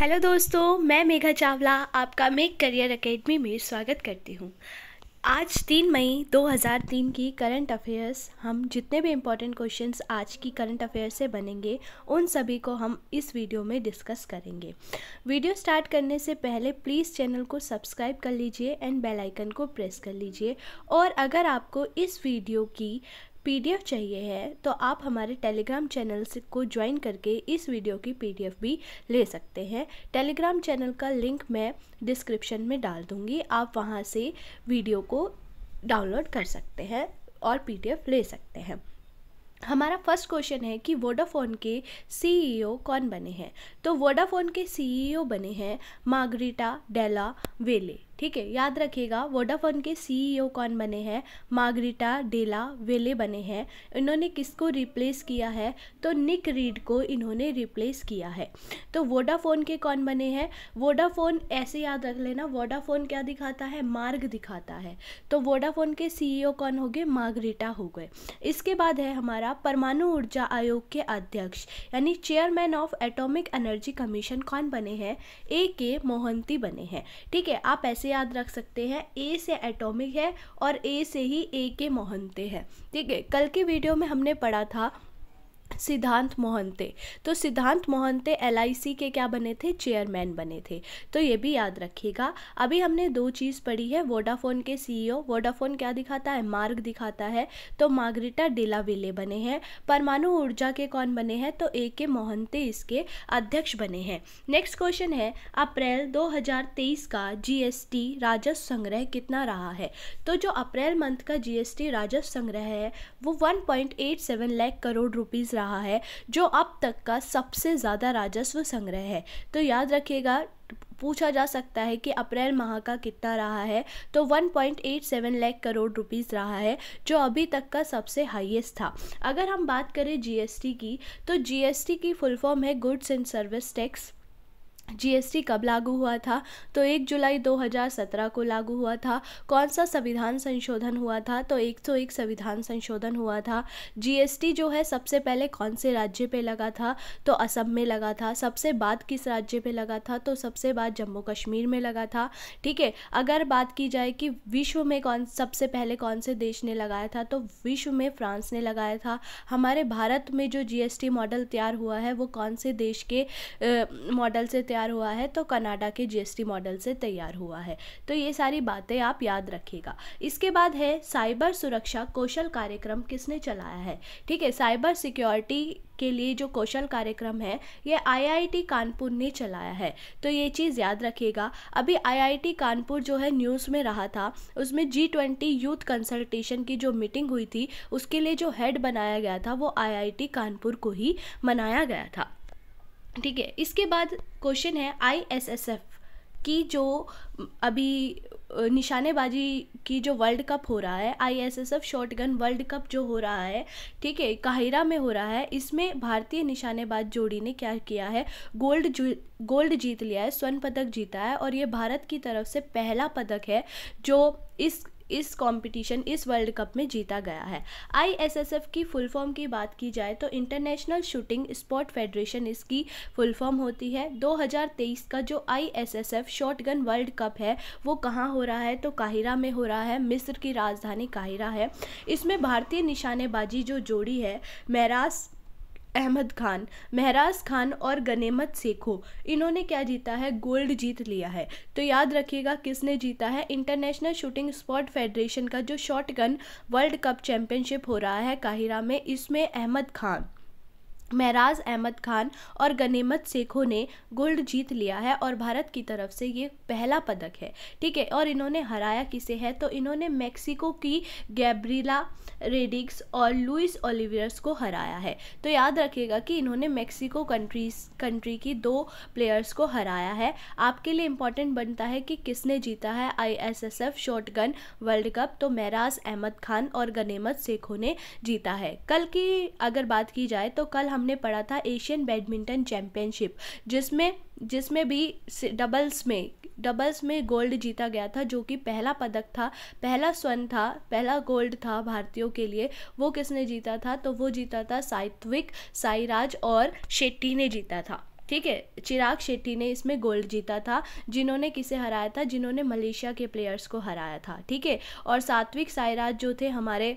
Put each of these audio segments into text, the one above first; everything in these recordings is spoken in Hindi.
हेलो दोस्तों मैं मेघा चावला आपका मेक करियर एकेडमी में स्वागत करती हूँ आज तीन मई 2003 की करंट अफेयर्स हम जितने भी इम्पोर्टेंट क्वेश्चंस आज की करंट अफेयर्स से बनेंगे उन सभी को हम इस वीडियो में डिस्कस करेंगे वीडियो स्टार्ट करने से पहले प्लीज़ चैनल को सब्सक्राइब कर लीजिए एंड बेल आइकन को प्रेस कर लीजिए और अगर आपको इस वीडियो की पीडीएफ चाहिए है तो आप हमारे टेलीग्राम चैनल से को ज्वाइन करके इस वीडियो की पीडीएफ भी ले सकते हैं टेलीग्राम चैनल का लिंक मैं डिस्क्रिप्शन में डाल दूँगी आप वहाँ से वीडियो को डाउनलोड कर सकते हैं और पीडीएफ ले सकते हैं हमारा फर्स्ट क्वेश्चन है कि वोडाफोन के सीईओ e कौन बने हैं तो वोडाफोन के सीईओ e बने हैं मार्गरीटा डेला वेले ठीक है याद रखिएगा वोडाफोन के सीईओ e कौन बने हैं मार्गरीटा डेला वेले बने हैं इन्होंने किसको रिप्लेस किया है तो निक रीड को इन्होंने रिप्लेस किया है तो वोडाफोन के कौन बने हैं वोडाफोन ऐसे याद रख लेना वोडाफोन क्या दिखाता है मार्ग दिखाता है तो वोडाफोन के सीईओ e कौन हो गए मार्गरीटा हो गए इसके बाद है हमारा परमाणु ऊर्जा आयोग के अध्यक्ष यानी chairman of atomic energy commission कौन बने हैं ए के मोहंती बने हैं ठीक है आप ऐसे ऐसे याद रख सकते हैं ए से एटॉमिक है और ए से ही ए के मोहनते हैं ठीक है कल के वीडियो में हमने पढ़ा था सिद्धांत मोहनते तो सिद्धांत मोहनते एल के क्या बने थे चेयरमैन बने थे तो ये भी याद रखिएगा अभी हमने दो चीज़ पढ़ी है वोडाफोन के सीईओ वोडाफोन e क्या दिखाता है मार्ग दिखाता है तो मार्गरीटा डेलाविले बने हैं परमाणु ऊर्जा के कौन बने हैं तो ए के मोहनते इसके अध्यक्ष बने हैं नेक्स्ट क्वेश्चन है अप्रैल 2023 का जीएसटी राजस्व संग्रह कितना रहा है तो जो अप्रैल मंथ का जीएसटी राजस्व संग्रह है वो 1.87 लाख करोड़ रुपीज़ रहा रहा है जो अब तक का सबसे ज़्यादा राजस्व संग्रह है तो याद रखिएगा पूछा जा सकता है कि अप्रैल माह का कितना रहा है तो 1.87 लाख करोड़ रुपीस रहा है जो अभी तक का सबसे हाईएस्ट था अगर हम बात करें जीएसटी की तो जीएसटी की फुल फॉर्म है goods and service tax GST कब लागू हुआ था तो 1 जुलाई 2017 को लागू हुआ था कौन सा संविधान संशोधन हुआ था तो 101 संविधान संशोधन हुआ था जीएसटी जो है सबसे पहले कौन से राज्य पे लगा था तो असम में लगा था सबसे बाद किस राज्य पे लगा था तो सबसे बाद जम्मू कश्मीर में लगा था ठीक है अगर बात की जाए कि विश्व में कौन सबसे पहले कौन से देश ने लगाया था तो विश्व में फ्रांस ने लगाया था हमारे भारत में जो जी मॉडल तैयार हुआ है वो कौन से देश के मॉडल से तैयार तैयार हुआ है तो कनाडा के जीएसटी मॉडल से तैयार हुआ है तो ये सारी बातें आप याद रखिएगा इसके बाद है साइबर सुरक्षा कौशल कार्यक्रम किसने चलाया है ठीक है साइबर सिक्योरिटी के लिए जो कौशल कार्यक्रम है ये आईआईटी कानपुर ने चलाया है तो ये चीज़ याद रखिएगा अभी आईआईटी कानपुर जो है न्यूज़ में रहा था उसमें जी ट्वेंटी यूथ कंसल्टेशन की जो मीटिंग हुई थी उसके लिए जो हेड बनाया गया था वो आईआईटी कानपुर को ही मनाया गया था ठीक है इसके बाद क्वेश्चन है आईएसएसएफ की जो अभी निशानेबाजी की जो वर्ल्ड कप हो रहा है आईएसएसएफ शॉटगन वर्ल्ड कप जो हो रहा है ठीक है काहिरा में हो रहा है इसमें भारतीय निशानेबाज जोड़ी ने क्या किया है गोल्ड गोल्ड जीत लिया है स्वर्ण पदक जीता है और ये भारत की तरफ से पहला पदक है जो इस इस कंपटीशन इस वर्ल्ड कप में जीता गया है आईएसएसएफ की फुल फॉर्म की बात की जाए तो इंटरनेशनल शूटिंग स्पोर्ट फेडरेशन इसकी फुल फॉर्म होती है 2023 का जो आईएसएसएफ शॉटगन वर्ल्ड कप है वो कहाँ हो रहा है तो काहिरा में हो रहा है मिस्र की राजधानी काहिरा है इसमें भारतीय निशानेबाजी जो जोड़ी है मैराज अहमद खान महराज खान और गनेमत सेखो इन्होंने क्या जीता है गोल्ड जीत लिया है तो याद रखिएगा किसने जीता है इंटरनेशनल शूटिंग स्पोर्ट फेडरेशन का जो शॉटगन वर्ल्ड कप चैंपियनशिप हो रहा है काहिरा में इसमें अहमद खान महराज अहमद खान और गनीमत शेखों ने गोल्ड जीत लिया है और भारत की तरफ से ये पहला पदक है ठीक है और इन्होंने हराया किसे है तो इन्होंने मेक्सिको की गैब्रिला रेडिक्स और लुइस ओलिवियर्स को हराया है तो याद रखिएगा कि इन्होंने मेक्सिको कंट्रीज कंट्री की दो प्लेयर्स को हराया है आपके लिए इम्पॉर्टेंट बनता है कि किसने जीता है आई शॉर्ट शॉटगन वर्ल्ड कप तो महराज अहमद खान और गनीमत शेखों ने जीता है कल की अगर बात की जाए तो कल हमने पढ़ा था एशियन बैडमिंटन चैम्पियनशिप जिसमें जिसमें भी डबल्स में डबल्स में गोल्ड जीता गया था जो कि पहला पदक था पहला स्वर्ण था पहला गोल्ड था भारतीयों के लिए वो किसने जीता था तो वो जीता था सात्विक साईराज और शेट्टी ने जीता था ठीक है चिराग शेट्टी ने इसमें गोल्ड जीता था जिन्होंने किसे हराया था जिन्होंने मलेशिया के प्लेयर्स को हराया था ठीक है और सात्विक साईराज जो थे हमारे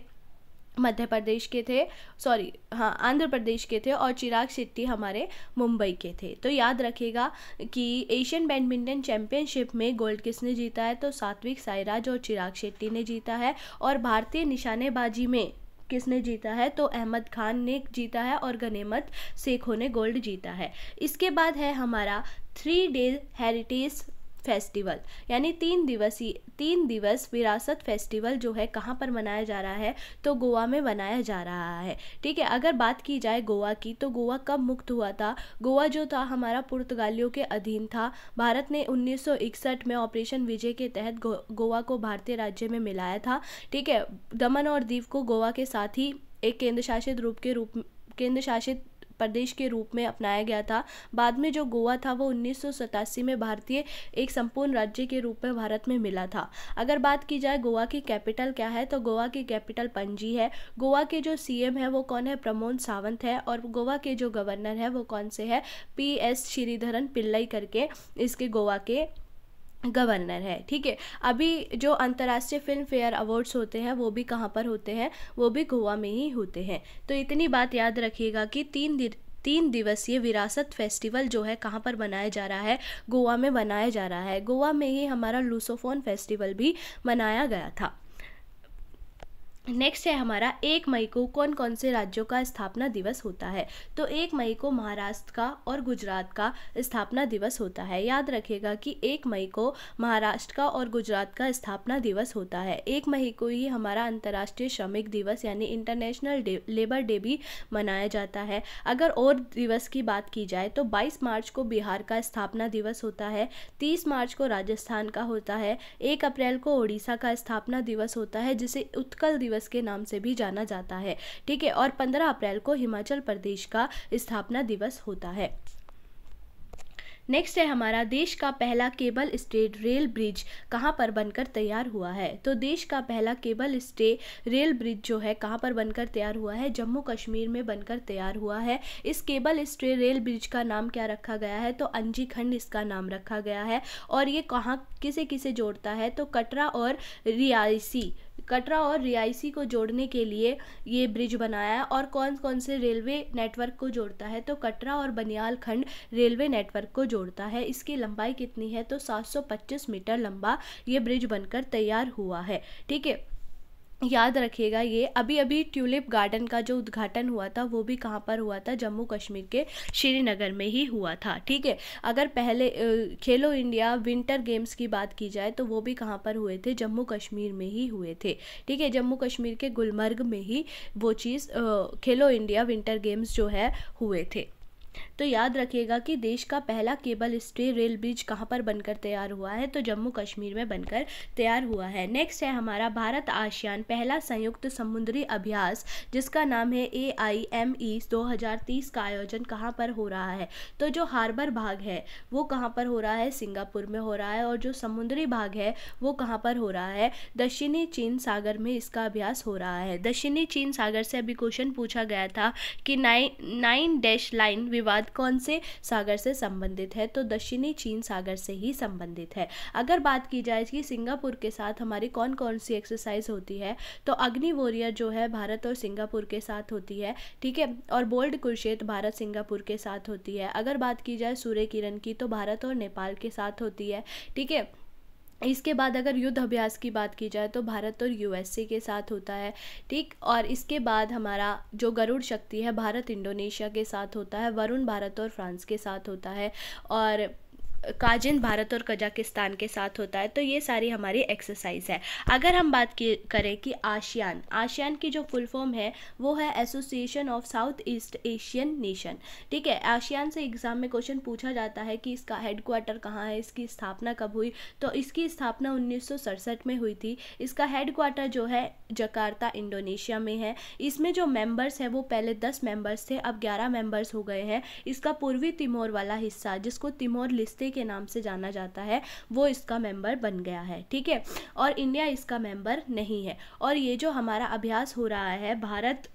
मध्य प्रदेश के थे सॉरी हाँ आंध्र प्रदेश के थे और चिराग शेट्टी हमारे मुंबई के थे तो याद रखिएगा कि एशियन बैडमिंटन चैम्पियनशिप में गोल्ड किसने जीता है तो सात्विक साईराज और चिराग शेट्टी ने जीता है और भारतीय निशानेबाजी में किसने जीता है तो अहमद खान ने जीता है और गनेमत शेखों ने गोल्ड जीता है इसके बाद है हमारा थ्री डे हेरिटेज फेस्टिवल यानी तीन दिवसीय तीन दिवस विरासत फेस्टिवल जो है कहाँ पर मनाया जा रहा है तो गोवा में मनाया जा रहा है ठीक है अगर बात की जाए गोवा की तो गोवा कब मुक्त हुआ था गोवा जो था हमारा पुर्तगालियों के अधीन था भारत ने 1961 में ऑपरेशन विजय के तहत गो, गोवा को भारतीय राज्य में मिलाया था ठीक है दमन और दीव को गोवा के साथ ही एक केंद्र शासित रूप के रूप केंद्र शासित प्रदेश के रूप में अपनाया गया था बाद में जो गोवा था वो उन्नीस में भारतीय एक संपूर्ण राज्य के रूप में भारत में मिला था अगर बात की जाए गोवा की कैपिटल क्या है तो गोवा की कैपिटल पंजी है गोवा के जो सी है वो कौन है प्रमोद सावंत है और गोवा के जो गवर्नर है वो कौन से है पी एस श्रीधरन पिल्लई करके इसके गोवा के गवर्नर है ठीक है अभी जो अंतर्राष्ट्रीय फिल्म फेयर अवार्ड्स होते हैं वो भी कहाँ पर होते हैं वो भी गोवा में ही होते हैं तो इतनी बात याद रखिएगा कि तीन दिन तीन दिवसीय विरासत फेस्टिवल जो है कहाँ पर मनाया जा रहा है गोवा में मनाया जा रहा है गोवा में ही हमारा लूसोफोन फेस्टिवल भी मनाया गया था नेक्स्ट है हमारा एक मई को कौन कौन से राज्यों का स्थापना दिवस होता है तो एक मई को महाराष्ट्र का और गुजरात का स्थापना दिवस होता है याद रखिएगा कि एक मई को महाराष्ट्र का और गुजरात का स्थापना दिवस होता है एक मई को ही हमारा अंतर्राष्ट्रीय श्रमिक दिवस यानी इंटरनेशनल डे लेबर डे भी मनाया जाता है अगर और दिवस की बात की जाए तो बाईस मार्च को बिहार का स्थापना दिवस होता है तीस मार्च को राजस्थान का होता है एक अप्रैल को उड़ीसा का स्थापना दिवस होता है जिसे उत्कल दिवस दिवस के नाम से भी जाना जाता है ठीक है और पंद्रह अप्रैल को हिमाचल प्रदेश का स्थापना दिवस होता है नेक्स्ट है हमारा देश का पहला केबल स्टेट रेल ब्रिज कहाँ पर बनकर तैयार हुआ है तो देश का पहला केबल स्टे रेल ब्रिज जो है कहाँ पर बनकर तैयार हुआ है जम्मू कश्मीर में बनकर तैयार हुआ है इस केबल स्टे रेल ब्रिज का नाम क्या रखा गया है तो अंजी खंड इसका नाम रखा गया है और ये कहाँ किसे किसे जोड़ता है तो कटरा और रियासी कटरा और रियासी को जोड़ने के लिए ये ब्रिज बनाया है और कौन कौन से रेलवे नेटवर्क को जोड़ता है तो कटरा और बनियाल खंड रेलवे नेटवर्क को जोड़ता है इसकी लंबाई कितनी है तो 725 मीटर लंबा ये ब्रिज बनकर तैयार हुआ है ठीक है याद रखिएगा ये अभी अभी ट्यूलिप गार्डन का जो उद्घाटन हुआ था वो भी कहाँ पर हुआ था जम्मू कश्मीर के श्रीनगर में ही हुआ था ठीक है अगर पहले खेलो इंडिया विंटर गेम्स की बात की जाए तो वो भी कहाँ पर हुए थे जम्मू कश्मीर में ही हुए थे ठीक है जम्मू कश्मीर के गुलमर्ग में ही वो चीज़ खेलो इंडिया विंटर गेम्स जो है हुए थे तो याद रखिएगा कि देश का पहला केबल स्टे रेल ब्रिज कहाँ पर बनकर तैयार हुआ है तो जम्मू कश्मीर में बनकर तैयार हुआ है नेक्स्ट है हमारा भारत आशियान पहला संयुक्त समुद्री अभ्यास जिसका नाम है ए आई एम ई दो का आयोजन कहाँ पर हो रहा है तो जो हार्बर भाग है वो कहाँ पर हो रहा है सिंगापुर में हो रहा है और जो समुद्री भाग है वो कहाँ पर हो रहा है दक्षिणी चीन सागर में इसका अभ्यास हो रहा है दक्षिणी चीन सागर से अभी क्वेश्चन पूछा गया था कि नाइन नाइन डैश लाइन विवाद कौन से सागर से संबंधित है तो दक्षिणी चीन सागर से ही संबंधित है अगर बात की जाए कि सिंगापुर के साथ हमारी कौन कौन सी एक्सरसाइज होती है तो अग्नि वोरियर जो है भारत और सिंगापुर के साथ होती है ठीक है और बोल्ड कुरुक्षेत्र भारत सिंगापुर के साथ होती है अगर बात की जाए सूर्य किरण की तो भारत और नेपाल के साथ होती है ठीक है इसके बाद अगर युद्ध अभ्यास की बात की जाए तो भारत और यूएसए के साथ होता है ठीक और इसके बाद हमारा जो गरुड़ शक्ति है भारत इंडोनेशिया के साथ होता है वरुण भारत और फ्रांस के साथ होता है और काजिन भारत और कजाकिस्तान के साथ होता है तो ये सारी हमारी एक्सरसाइज है अगर हम बात की करें कि आशियान आशियान की जो फुल फॉर्म है वो है association of south east Asian nation ठीक है आशियान से एग्ज़ाम में क्वेश्चन पूछा जाता है कि इसका हेडक्वार्टर कहाँ है इसकी स्थापना कब हुई तो इसकी स्थापना उन्नीस में हुई थी इसका हेडक्वार्टर जो है जकार्ता इंडोनेशिया में है इसमें जो मेम्बर्स हैं वो पहले दस मेंबर्स थे अब ग्यारह मेंबर्स हो गए हैं इसका पूर्वी तिमोर वाला हिस्सा जिसको तिमोर लिस्ते के नाम से जाना जाता है वो इसका मेंबर बन गया है ठीक है और इंडिया इसका मेंबर नहीं है और ये जो हमारा अभ्यास हो रहा है भारत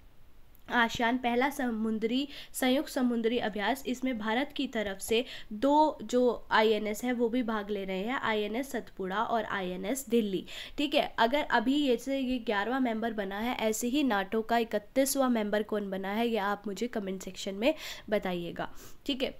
आशियान पहला समुद्री संयुक्त समुद्री अभ्यास इसमें भारत की तरफ से दो जो आईएनएस है वो भी भाग ले रहे हैं आईएनएस सतपुड़ा और आईएनएस दिल्ली ठीक है अगर अभी ये से ये ग्यारहवा मेंबर बना है ऐसे ही नाटो का इकतीसवां मेंबर कौन बना है ये आप मुझे कमेंट सेक्शन में बताइएगा ठीक है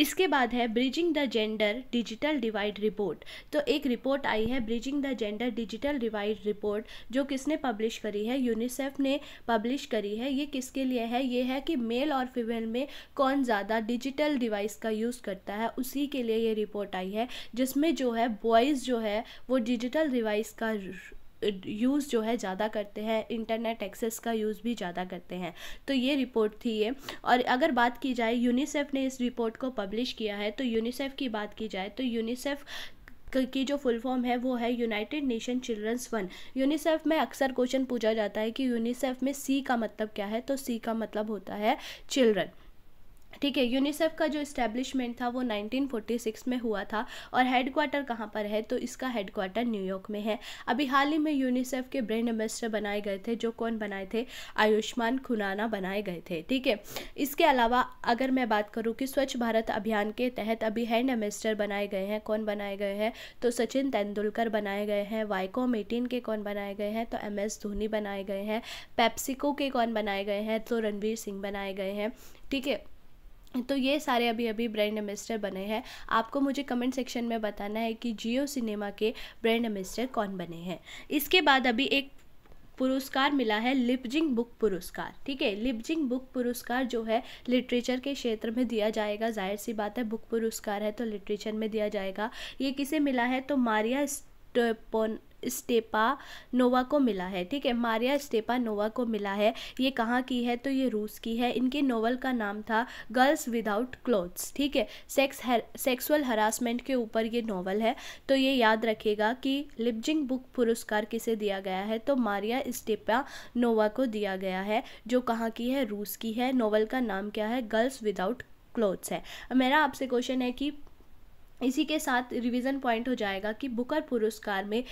इसके बाद है bridging the gender digital divide report तो एक रिपोर्ट आई है bridging the gender digital divide report जो किसने पब्लिश करी है यूनिसेफ ने पब्लिश करी है ये किसके लिए है ये है कि मेल और फीमेल में कौन ज़्यादा डिजिटल डिवाइस का यूज़ करता है उसी के लिए ये रिपोर्ट आई है जिसमें जो है बॉयज़ जो है वो डिजिटल डिवाइस का यूज़ जो है ज़्यादा करते हैं इंटरनेट एक्सेस का यूज़ भी ज़्यादा करते हैं तो ये रिपोर्ट थी ये और अगर बात की जाए यूनिसेफ ने इस रिपोर्ट को पब्लिश किया है तो यूनिसेफ की बात की जाए तो यूनिसेफ की जो फुल फॉर्म है वो है united nation children's one UNICEF में अक्सर क्वेश्चन पूछा जाता है कि यूनिसेफ में सी का मतलब क्या है तो सी का मतलब होता है चिल्ड्रन ठीक है यूनिसेफ का जो इस्टेब्लिशमेंट था वो 1946 में हुआ था और हेड क्वार्टर कहाँ पर है तो इसका क्वार्टर न्यूयॉर्क में है अभी हाल ही में यूनिसेफ के ब्रेन एम्बेसडर बनाए गए थे जो कौन बनाए थे आयुष्मान खुराना बनाए गए थे ठीक है इसके अलावा अगर मैं बात करूँ कि स्वच्छ भारत अभियान के तहत अभी हैंड एम्बेसडर बनाए गए हैं कौन बनाए गए हैं तो सचिन तेंदुलकर बनाए गए हैं वाइकॉम एटीन के कौन बनाए गए हैं तो एम एस धोनी बनाए गए हैं पैप्सिको के कौन बनाए गए हैं तो रणवीर सिंह बनाए गए हैं ठीक है तो ये सारे अभी अभी ब्रांड एम्बेसडर बने हैं आपको मुझे कमेंट सेक्शन में बताना है कि जियो सिनेमा के ब्रांड एम्बेसडर कौन बने हैं इसके बाद अभी एक पुरस्कार मिला है लिपजिंग बुक पुरस्कार ठीक है लिपजिंग बुक पुरस्कार जो है लिटरेचर के क्षेत्र में दिया जाएगा जाहिर सी बात है बुक पुरस्कार है तो लिटरेचर में दिया जाएगा ये किसे मिला है तो मारिया स्टेपोन स्टेपा नोवा को मिला है ठीक है मारिया स्टेपा नोवा को मिला है ये कहाँ की है तो ये रूस की है इनके नोवेल का नाम था गर्ल्स विदाउट क्लोथ्स ठीक है सेक्स सेक्सुअल हरासमेंट के ऊपर ये नोवेल है तो ये याद रखेगा कि लिपजिंग बुक पुरस्कार किसे दिया गया है तो मारिया स्टेपा नोवा को दिया गया है जो कहाँ की है रूस की है नोवेल का नाम क्या है गर्ल्स विदाउट क्लोथ्स है मेरा आपसे क्वेश्चन है कि इसी के साथ रिवीजन पॉइंट हो जाएगा कि बुकर पुरस्कार में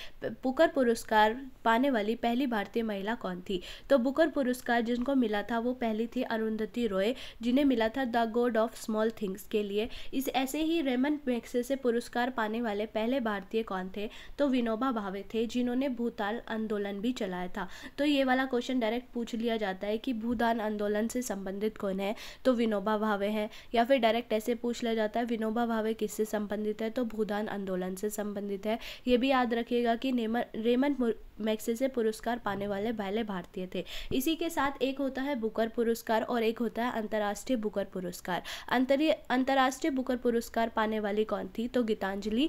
बुकर पुरस्कार पाने वाली पहली भारतीय महिला कौन थी तो बुकर पुरस्कार जिनको मिला था वो पहली थी अरुंधति रॉय जिन्हें मिला था the God of small things के लिए इस ऐसे ही रेमन मैक्से से पुरस्कार पाने वाले पहले भारतीय कौन थे तो विनोबा भावे थे जिन्होंने भूताल आंदोलन भी चलाया था तो ये वाला क्वेश्चन डायरेक्ट पूछ लिया जाता है कि भूदान आंदोलन से संबंधित कौन है तो विनोबा भावे हैं या फिर डायरेक्ट ऐसे पूछ लिया जाता है विनोबा भावे किससे संबंधित संबंधित है तो भूदान आंदोलन से संबंधित है ये भी याद रखिएगा कि रेमन मैक्से से पुरस्कार पाने वाले पहले भारतीय थे इसी के साथ एक होता है बुकर पुरस्कार और एक होता है अंतर्राष्ट्रीय बुकर पुरस्कार अंतरी अंतर्राष्ट्रीय बुकर पुरस्कार पाने वाली कौन थी तो गीतांजलि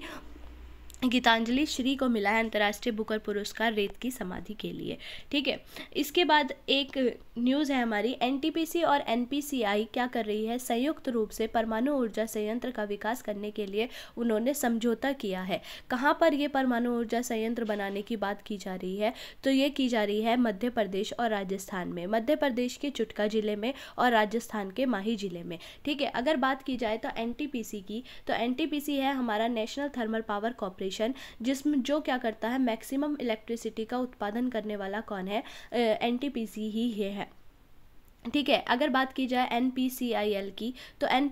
गीतांजलि श्री को मिला है अंतर्राष्ट्रीय बुकर पुरस्कार रेत की समाधि के लिए ठीक है इसके बाद एक न्यूज़ है हमारी एनटीपीसी और एनपीसीआई क्या कर रही है संयुक्त रूप से परमाणु ऊर्जा संयंत्र का विकास करने के लिए उन्होंने समझौता किया है कहाँ पर यह परमाणु ऊर्जा संयंत्र बनाने की बात की जा रही है तो ये की जा रही है मध्य प्रदेश और राजस्थान में मध्य प्रदेश के चुटका जिले में और राजस्थान के माही जिले में ठीक है अगर बात की जाए तो एन की तो एन है हमारा national thermal power corporation condition जिसमें जो क्या करता है मैक्सिमम इलेक्ट्रिसिटी का उत्पादन करने वाला कौन है एन ही, ही है ठीक है अगर बात की जाए एन की तो एन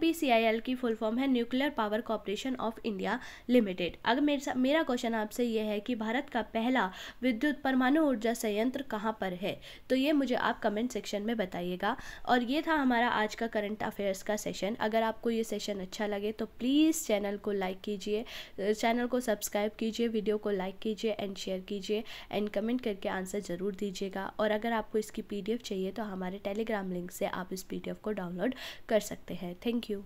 की फुल फॉर्म है nuclear power corporation of India limited अगर मेरे मेरा क्वेश्चन आपसे यह है कि भारत का पहला विद्युत परमाणु ऊर्जा संयंत्र कहाँ पर है तो ये मुझे आप कमेंट सेक्शन में बताइएगा और ये था हमारा आज का करंट अफेयर्स का सेशन अगर आपको ये सेशन अच्छा लगे तो प्लीज़ चैनल को लाइक कीजिए चैनल को सब्सक्राइब कीजिए वीडियो को लाइक कीजिए एंड शेयर कीजिए एंड कमेंट करके आंसर ज़रूर दीजिएगा और अगर आपको इसकी पी चाहिए तो हमारे टेलीग्राम टेलीग्राम लिंक से आप इस पी को डाउनलोड कर सकते हैं थैंक यू